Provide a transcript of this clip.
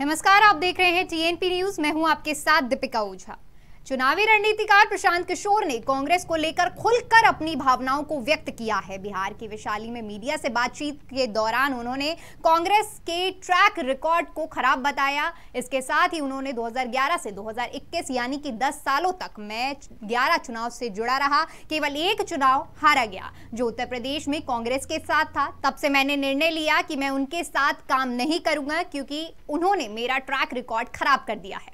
नमस्कार आप देख रहे हैं टीएनपी न्यूज मैं हूं आपके साथ दीपिका ओझा चुनावी रणनीतिकार प्रशांत किशोर ने कांग्रेस को लेकर खुलकर अपनी भावनाओं को व्यक्त किया है बिहार की वैशाली में मीडिया से बातचीत के दौरान उन्होंने कांग्रेस के ट्रैक रिकॉर्ड को खराब बताया इसके साथ ही उन्होंने 2011 से 2021 यानी कि 10 सालों तक मैं 11 चुनाव से जुड़ा रहा केवल एक चुनाव हारा गया जो उत्तर प्रदेश में कांग्रेस के साथ था तब से मैंने निर्णय लिया कि मैं उनके साथ काम नहीं करूंगा क्योंकि उन्होंने मेरा ट्रैक रिकॉर्ड खराब कर दिया है